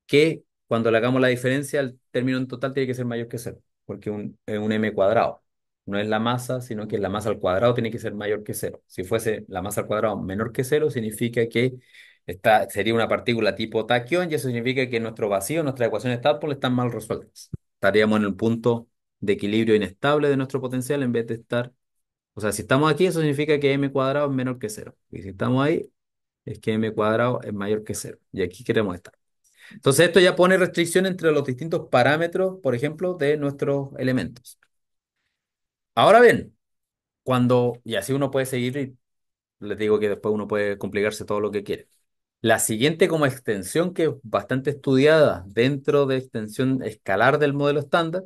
Speaker 1: que cuando le hagamos la diferencia, el término en total tiene que ser mayor que cero, porque es un m cuadrado no es la masa, sino que la masa al cuadrado tiene que ser mayor que cero. Si fuese la masa al cuadrado menor que cero, significa que está, sería una partícula tipo taquión y eso significa que nuestro vacío, nuestra nuestras ecuaciones por están mal resueltas. Estaríamos en el punto de equilibrio inestable de nuestro potencial en vez de estar... O sea, si estamos aquí, eso significa que m cuadrado es menor que cero. Y si estamos ahí, es que m cuadrado es mayor que cero. Y aquí queremos estar. Entonces esto ya pone restricción entre los distintos parámetros, por ejemplo, de nuestros elementos. Ahora bien, cuando, y así uno puede seguir, y les digo que después uno puede complicarse todo lo que quiere. La siguiente como extensión que es bastante estudiada dentro de extensión escalar del modelo estándar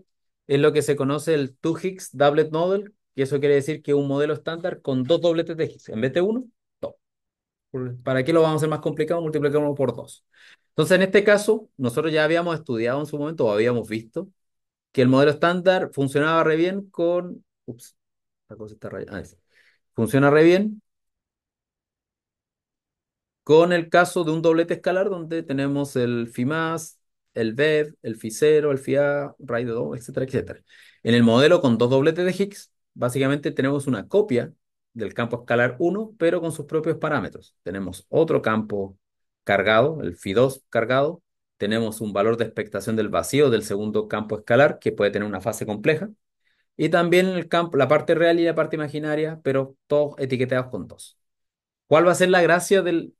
Speaker 1: es lo que se conoce el two Higgs doublet model, y eso quiere decir que un modelo estándar con dos dobletes de Higgs, en vez de uno, dos. ¿Para qué lo vamos a hacer más complicado? Multiplicamos por dos. Entonces, en este caso, nosotros ya habíamos estudiado en su momento, o habíamos visto, que el modelo estándar funcionaba re bien con Ups, la cosa está rayada. Funciona re bien. Con el caso de un doblete escalar donde tenemos el más el BEV, el phi cero el FIA, raíz de 2, etcétera, etcétera. En el modelo con dos dobletes de Higgs, básicamente tenemos una copia del campo escalar 1, pero con sus propios parámetros. Tenemos otro campo cargado, el phi 2 cargado, tenemos un valor de expectación del vacío del segundo campo escalar, que puede tener una fase compleja, y también el campo, la parte real y la parte imaginaria, pero todos etiquetados con dos. ¿Cuál va a ser la gracia del,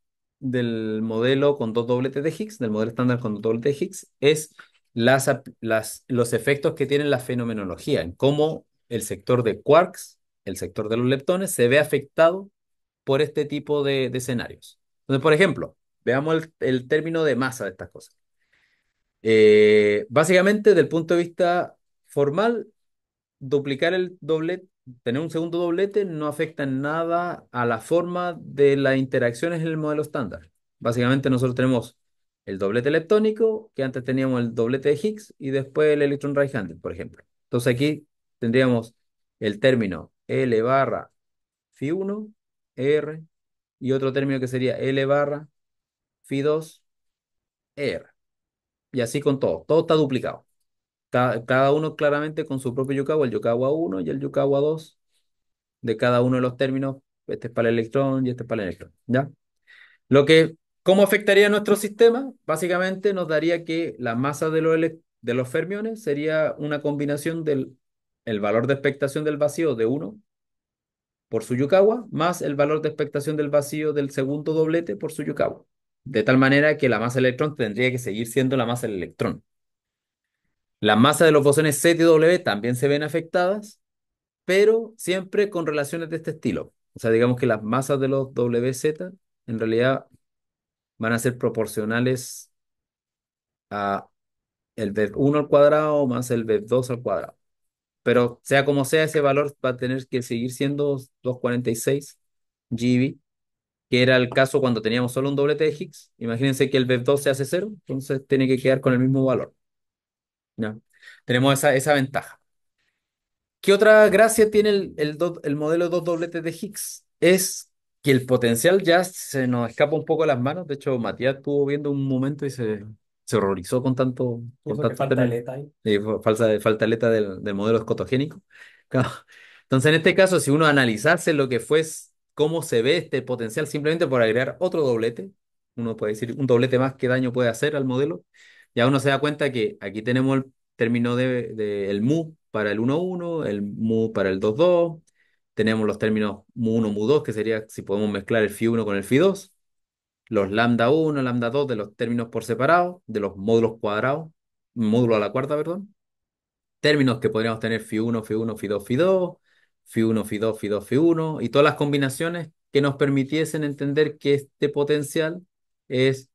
Speaker 1: modelo con dos dobletes de Higgs, del modelo estándar con dos dobletes de Higgs? Es las, las, los efectos que tiene la fenomenología, en cómo el sector de quarks, el sector de los leptones, se ve afectado por este tipo de, escenarios. Entonces, por ejemplo, veamos el, término de masa de estas cosas. Eh, básicamente, del punto de vista formal, duplicar el doblete, tener un segundo doblete no afecta en nada a la forma de las interacciones en el modelo estándar. Básicamente nosotros tenemos el doblete electrónico, que antes teníamos el doblete de Higgs, y después el electron right-handed, por ejemplo. Entonces aquí tendríamos el término L barra Phi1, R, y otro término que sería L barra Phi2, R. Y así con todo. Todo está duplicado. Cada, uno claramente con su propio Yukawa, el Yukawa 1 y el Yukawa 2, de cada uno de los términos, este es para el electrón y este es para el electrón, ¿ya? Lo que, ¿cómo afectaría nuestro sistema? Básicamente nos daría que la masa de los, de los fermiones sería una combinación del el valor de expectación del vacío de 1 por su Yukawa, más el valor de expectación del vacío del segundo doblete por su Yukawa. De tal manera que la masa electrón tendría que seguir siendo la masa del electrón. Las masas de los bosones Z y W también se ven afectadas, pero siempre con relaciones de este estilo. O sea, digamos que las masas de los WZ en realidad van a ser proporcionales a el v 1 al cuadrado más el B2 al cuadrado. Pero sea como sea, ese valor va a tener que seguir siendo 246 GB, que era el caso cuando teníamos solo un doblete de Higgs. Imagínense que el B2 se hace cero, entonces tiene que quedar con el mismo valor. Tenemos esa, ventaja. ¿Qué otra gracia tiene el, modelo 2 dos dobletes de Higgs? Es que el potencial ya se nos escapa un poco a las manos. De hecho, Matías estuvo viendo un momento y se, se horrorizó con tanto... Con tanto falta falsa, falta aleta del, del modelo escotogénico. (laughs) Entonces, en este caso, si uno analizase lo que fue, cómo se ve este potencial simplemente por agregar otro doblete, uno puede decir un doblete más, qué daño puede hacer al modelo, ya uno se da cuenta que aquí tenemos el término de, el mu para el 1-1, el mu para el 2-2, tenemos los términos mu1, mu2, que sería si podemos mezclar el phi1 con el phi2, los lambda 1, lambda 2 de los términos por separado, de los módulos cuadrados, módulo a la cuarta, perdón, términos que podríamos tener phi1, phi1, phi2, phi2, phi1, phi2, phi2, phi1, y todas las combinaciones que nos permitiesen entender que este potencial es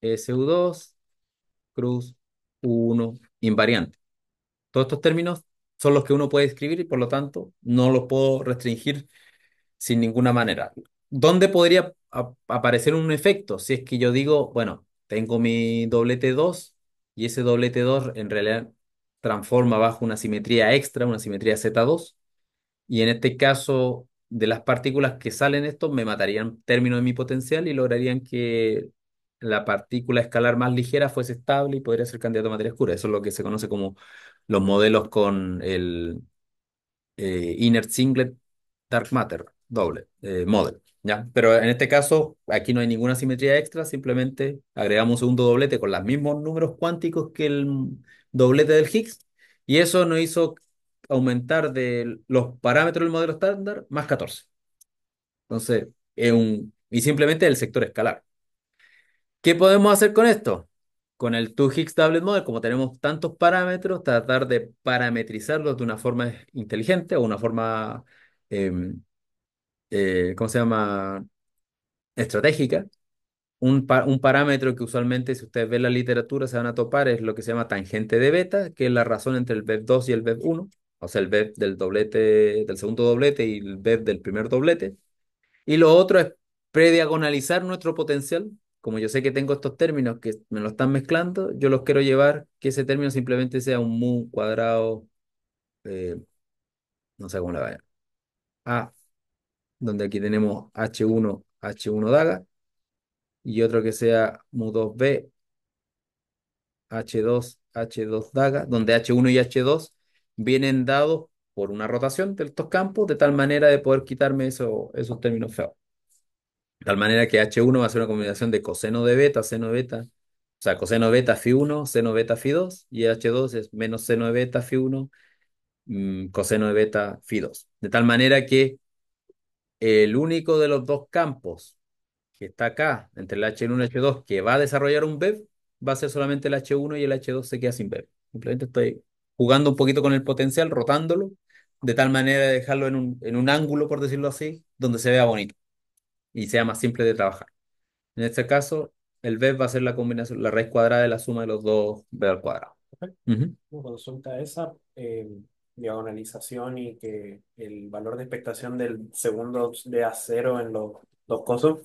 Speaker 1: SU2 cruz, u1, invariante. Todos estos términos son los que uno puede escribir y por lo tanto no los puedo restringir sin ninguna manera. ¿Dónde podría aparecer un efecto? Si es que yo digo, bueno, tengo mi doblete 2 y ese doblete 2 en realidad transforma bajo una simetría extra, una simetría Z2, y en este caso de las partículas que salen estos me matarían término de mi potencial y lograrían que la partícula escalar más ligera fuese estable y podría ser candidato a materia oscura. Eso es lo que se conoce como los modelos con el eh, inner singlet dark matter doble eh, model. ¿ya? Pero en este caso, aquí no hay ninguna simetría extra, simplemente agregamos un segundo doblete con los mismos números cuánticos que el doblete del Higgs, y eso nos hizo aumentar de los parámetros del modelo estándar más 14. Entonces, es un, y simplemente el sector escalar. ¿Qué podemos hacer con esto? Con el 2Higgs Tablet Model, como tenemos tantos parámetros, tratar de parametrizarlos de una forma inteligente o una forma, em, eh, ¿cómo se llama? Estratégica. Un, parámetro que usualmente, si ustedes ven la literatura, se van a topar es lo que se llama tangente de beta, que es la razón entre el BEP2 y el BEP1, o sea, el BEP del doblete, del segundo doblete y el BEP del primer doblete. Y lo otro es prediagonalizar nuestro potencial como yo sé que tengo estos términos que me lo están mezclando, yo los quiero llevar que ese término simplemente sea un mu cuadrado, eh, no sé cómo le vaya. A, donde aquí tenemos H1, H1 daga, y otro que sea mu2b, H2, H2 daga, donde H1 y H2 vienen dados por una rotación de estos campos, de tal manera de poder quitarme eso, esos términos feos. De tal manera que H1 va a ser una combinación de coseno de beta, seno de beta, o sea, coseno beta phi 1, seno beta phi 2, y H2 es menos seno de beta phi 1, mm, coseno de beta phi 2. De tal manera que el único de los dos campos que está acá, entre el H1 y el H2, que va a desarrollar un BEV, va a ser solamente el H1 y el H2 se queda sin BEV. Simplemente estoy jugando un poquito con el potencial, rotándolo, de tal manera de dejarlo en un ángulo, por decirlo así, donde se vea bonito y sea más simple de trabajar. En este caso, el BEP va a ser la combinación, la raíz cuadrada de la suma de los dos B al cuadrado. Okay. Uh Consulta esa em, diagonalización y que el valor de expectación del segundo de a 0 en los dos cosos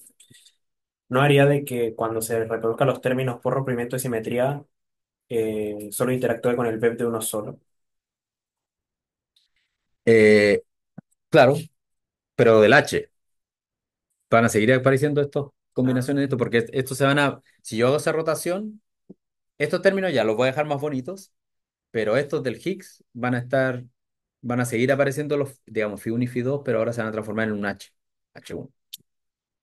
Speaker 1: no haría de que cuando se reproduzcan los términos por rompimiento de simetría eh, solo interactúe con el BEP de uno solo. Eh, claro, pero del H van a seguir apareciendo estas ah. combinaciones, de esto, porque estos se van a, si yo hago esa rotación, estos términos ya los voy a dejar más bonitos, pero estos del Higgs van a estar, van a seguir apareciendo los, digamos, phi 1 y phi 2, pero ahora se van a transformar en un H, H1.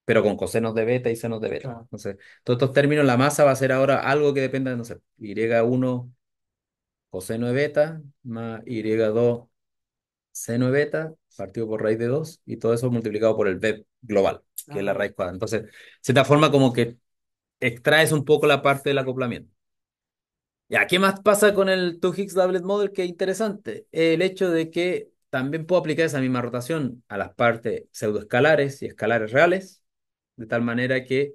Speaker 1: Pero con cosenos de beta y senos de beta. Entonces, todos estos términos, la masa va a ser ahora algo que dependa de, no sé, Y1 coseno de beta más Y2 seno de beta partido por raíz de 2 y todo eso multiplicado por el B global que es la raíz cuadrada. Entonces, de cierta forma, como que extraes un poco la parte del acoplamiento. Ya, ¿qué más pasa con el 2Higgs Doublet Model? Que interesante. El hecho de que también puedo aplicar esa misma rotación a las partes pseudoescalares y escalares reales, de tal manera que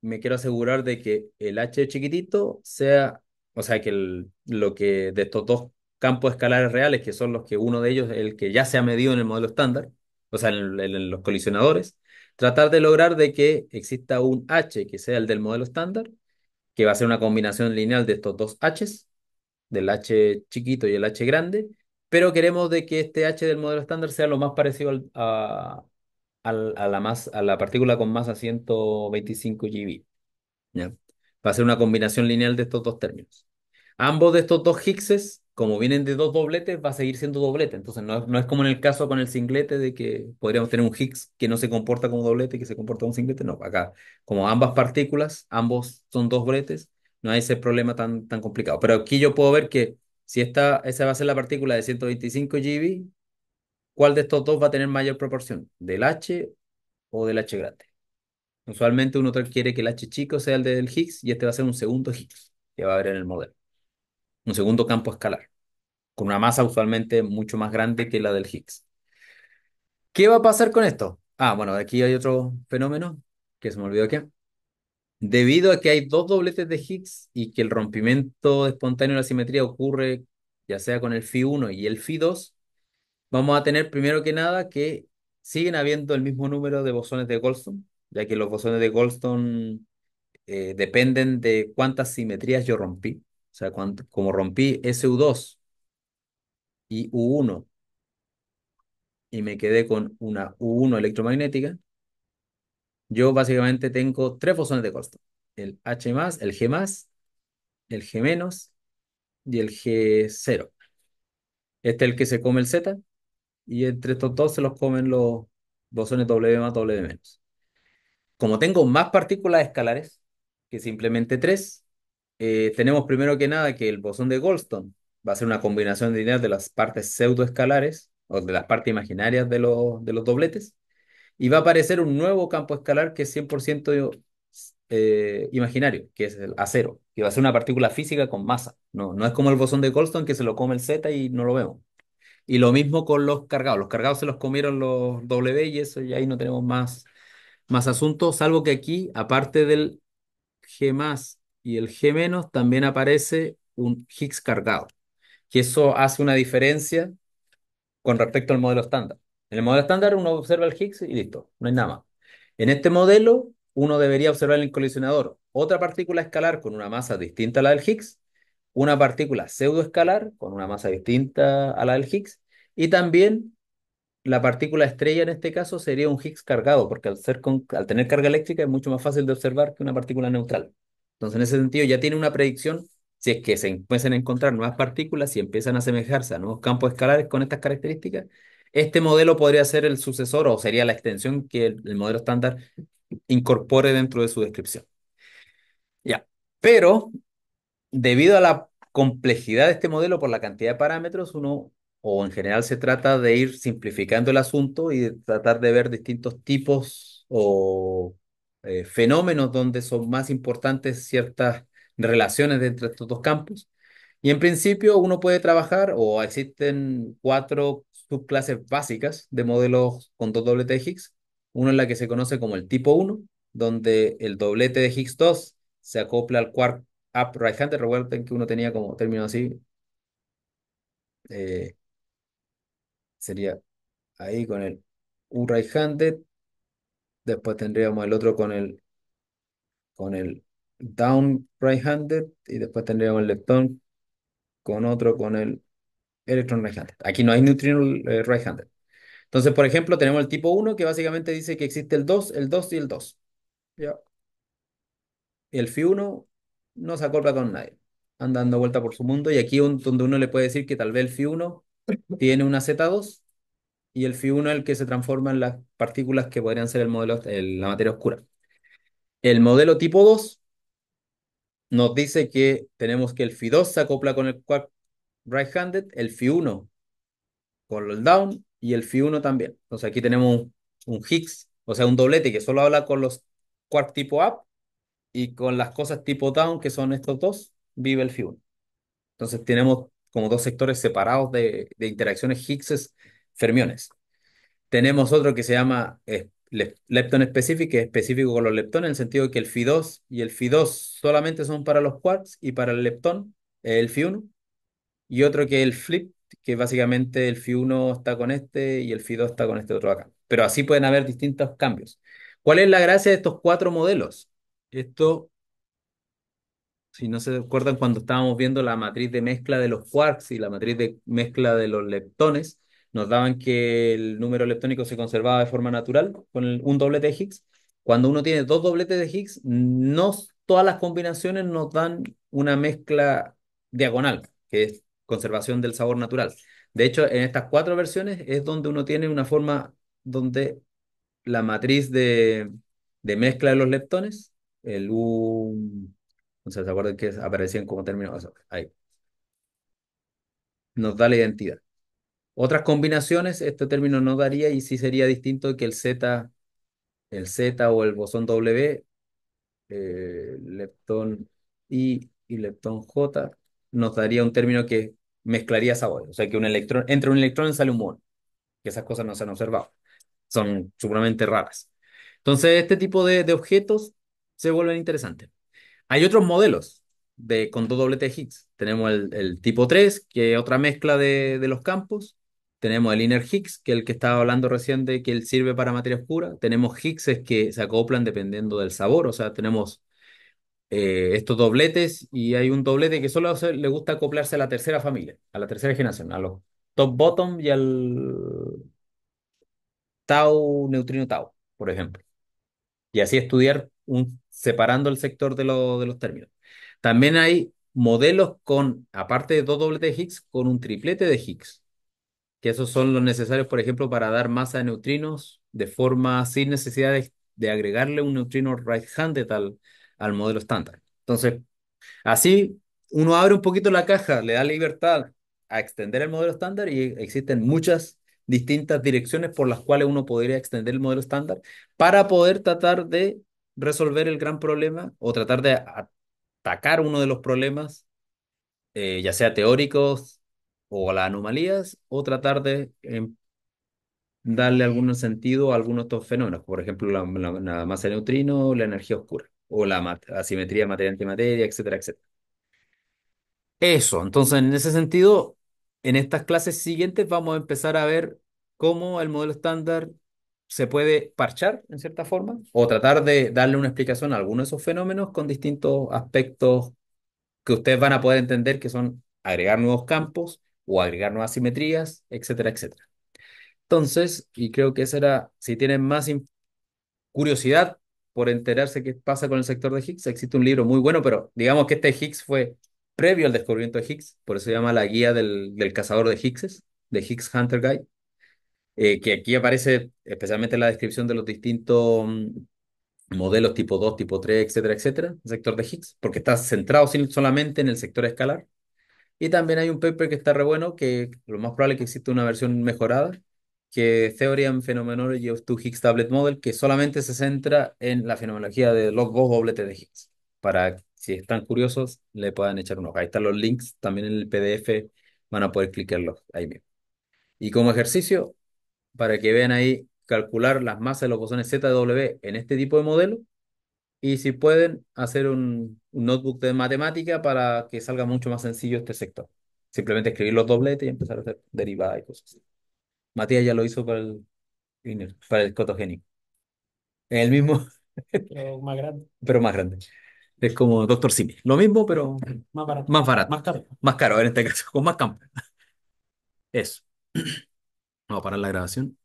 Speaker 1: me quiero asegurar de que el H chiquitito sea, o sea, que lo que de estos dos campos escalares reales, que son los que uno de ellos, el que ya se ha medido en el modelo estándar, o sea, en los colisionadores, tratar de lograr de que exista un H que sea el del modelo estándar, que va a ser una combinación lineal de estos dos Hs, del H chiquito y el H grande, pero queremos de que este H del modelo estándar sea lo más parecido a, la más, a la partícula con masa 125 GB. Va a ser una combinación lineal de estos dos términos. Ambos de estos dos Higgses como vienen de dos dobletes, va a seguir siendo doblete. Entonces, no es, como en el caso con el singlete de que podríamos tener un Higgs que no se comporta como doblete, y que se comporta como un singlete. No, acá, como ambas partículas, ambos son dos dobletes, no hay ese problema tan, tan complicado. Pero aquí yo puedo ver que si esta, esa va a ser la partícula de 125 GB, ¿cuál de estos dos va a tener mayor proporción? ¿Del H o del H grande? Usualmente uno quiere que el H chico sea el del Higgs y este va a ser un segundo Higgs que va a haber en el modelo un segundo campo escalar, con una masa usualmente mucho más grande que la del Higgs. ¿Qué va a pasar con esto? Ah, bueno, aquí hay otro fenómeno que se me olvidó aquí. debido a que hay dos dobletes de Higgs y que el rompimiento espontáneo de la simetría ocurre ya sea con el phi 1 y el phi 2, vamos a tener primero que nada que siguen habiendo el mismo número de bosones de Goldstone, ya que los bosones de Goldstone eh, dependen de cuántas simetrías yo rompí. O sea, como rompí SU2 y U1 y me quedé con una U1 electromagnética, yo básicamente tengo tres bosones de costo El H el G el G y el G0. Este es el que se come el Z y entre estos dos se los comen los bosones W más W menos. Como tengo más partículas escalares que simplemente tres, eh, tenemos primero que nada que el bosón de Goldstone va a ser una combinación lineal de las partes pseudoescalares o de las partes imaginarias de los, de los dobletes, y va a aparecer un nuevo campo escalar que es 100% eh, imaginario, que es el acero, que va a ser una partícula física con masa. No, no es como el bosón de Goldstone que se lo come el Z y no lo vemos. Y lo mismo con los cargados. Los cargados se los comieron los W y eso, y ahí no tenemos más, más asuntos, salvo que aquí, aparte del G, y el G también aparece un Higgs cargado, que eso hace una diferencia con respecto al modelo estándar. En el modelo estándar uno observa el Higgs y listo, no hay nada En este modelo uno debería observar en el colisionador otra partícula escalar con una masa distinta a la del Higgs, una partícula pseudoescalar con una masa distinta a la del Higgs y también la partícula estrella en este caso sería un Higgs cargado, porque al, ser al tener carga eléctrica es mucho más fácil de observar que una partícula neutral. Entonces, en ese sentido, ya tiene una predicción si es que se empiezan a encontrar nuevas partículas y empiezan a asemejarse a nuevos campos escalares con estas características, este modelo podría ser el sucesor o sería la extensión que el, modelo estándar incorpore dentro de su descripción. Ya, pero debido a la complejidad de este modelo por la cantidad de parámetros, uno o en general se trata de ir simplificando el asunto y tratar de ver distintos tipos o eh, fenómenos donde son más importantes ciertas relaciones entre estos dos campos. Y en principio uno puede trabajar o existen cuatro subclases básicas de modelos con dos dobletes de Higgs. Uno es la que se conoce como el tipo 1, donde el doblete de Higgs 2 se acopla al quark up right Recuerden que uno tenía como término así. Eh, sería ahí con el u right handed Después tendríamos el otro con el, con el down right-handed y después tendríamos el leptón con otro con el electron right-handed. Aquí no hay neutrino eh, right-handed. Entonces, por ejemplo, tenemos el tipo 1 que básicamente dice que existe el 2, el 2 y el 2. El Phi1 no se acopla con nadie. andando dando vuelta por su mundo y aquí donde uno le puede decir que tal vez el Phi1 tiene una Z2 y el phi 1 es el que se transforma en las partículas que podrían ser el modelo, la materia oscura. El modelo tipo 2 nos dice que tenemos que el phi 2 se acopla con el quark right-handed, el phi 1 con el down y el phi 1 también. Entonces aquí tenemos un Higgs, o sea, un doblete que solo habla con los quark tipo up y con las cosas tipo down, que son estos dos, vive el phi 1 Entonces tenemos como dos sectores separados de, de interacciones Higgs fermiones. Tenemos otro que se llama eh, lepton específico, que es específico con los leptones, en el sentido de que el fi 2 y el fi 2 solamente son para los quarks y para el leptón, el fi 1 Y otro que es el flip, que básicamente el fi 1 está con este y el fi 2 está con este otro acá. Pero así pueden haber distintos cambios. ¿Cuál es la gracia de estos cuatro modelos? Esto, si no se acuerdan cuando estábamos viendo la matriz de mezcla de los quarks y la matriz de mezcla de los leptones, nos daban que el número leptónico se conservaba de forma natural con un doblete de Higgs. Cuando uno tiene dos dobletes de Higgs, no todas las combinaciones nos dan una mezcla diagonal, que es conservación del sabor natural. De hecho, en estas cuatro versiones es donde uno tiene una forma donde la matriz de, mezcla de los leptones, el U, no sé, ¿se acuerdan que aparecían como términos? Ahí. Nos da la identidad. Otras combinaciones, este término no daría y sí sería distinto que el Z, el Z o el bosón W, eh, leptón I y leptón J, nos daría un término que mezclaría sabores. O sea, que un electrón, entre un electrón sale un mono. Que esas cosas no se han observado. Son sumamente raras. Entonces, este tipo de, objetos se vuelven interesantes. Hay otros modelos de, con doble T Higgs. Tenemos el, tipo 3, que es otra mezcla de los campos. Tenemos el inner Higgs, que es el que estaba hablando recién de que él sirve para materia oscura. Tenemos Higgs que se acoplan dependiendo del sabor. O sea, tenemos eh, estos dobletes y hay un doblete que solo le gusta acoplarse a la tercera familia, a la tercera generación, a los top bottom y al tau neutrino tau, por ejemplo. Y así estudiar separando el sector de, de los términos. También hay modelos con, aparte de dos dobletes de Higgs, con un triplete de Higgs que esos son los necesarios, por ejemplo, para dar masa de neutrinos de forma sin necesidad de, agregarle un neutrino right-handed al, modelo estándar. Entonces, así uno abre un poquito la caja, le da libertad a extender el modelo estándar y existen muchas distintas direcciones por las cuales uno podría extender el modelo estándar para poder tratar de resolver el gran problema o tratar de atacar uno de los problemas, eh, ya sea teóricos, o las anomalías o tratar de em, darle algún sentido a algunos de estos fenómenos, por ejemplo, la, masa de neutrino, la energía oscura o la asimetría materia-antimateria, etcétera, etcétera. Eso, entonces en ese sentido, en estas clases siguientes vamos a empezar a ver cómo el modelo estándar se puede parchar en cierta forma o tratar de darle una explicación a algunos de esos fenómenos con distintos aspectos que ustedes van a poder entender que son agregar nuevos campos, o agregar nuevas simetrías, etcétera, etcétera. Entonces, y creo que esa era, si tienen más curiosidad por enterarse qué pasa con el sector de Higgs, existe un libro muy bueno, pero digamos que este Higgs fue previo al descubrimiento de Higgs, por eso se llama la guía del, cazador de Higgses, de Higgs Hunter Guide, eh, que aquí aparece especialmente la descripción de los distintos mm, modelos tipo 2, tipo 3, etcétera, etcétera, sector de Higgs, porque está centrado solamente en el sector escalar, y también hay un paper que está re bueno, que lo más probable es que exista una versión mejorada, que Theory and Phenomenology of Two Higgs Tablet Model, que solamente se centra en la fenomenología de los dos dobletes de Higgs. Para si están curiosos, le puedan echar un ojo. Ahí están los links, también en el PDF van a poder clicarlos ahí mismo. Y como ejercicio, para que vean ahí, calcular las masas de los bosones ZW en este tipo de modelo y si pueden hacer un, notebook de matemática para que salga mucho más sencillo este sector. Simplemente escribir los dobletes y empezar a hacer derivadas y cosas así. Matías ya lo hizo para el, para el cotogénico. El mismo. (laughs) Pero más grande. Pero más grande. Es como Doctor Simi. Lo mismo, pero más barato. Más barato. Más caro. Más caro, en este caso, (laughs) con más campo. Eso. (clears throat) Vamos a parar la grabación.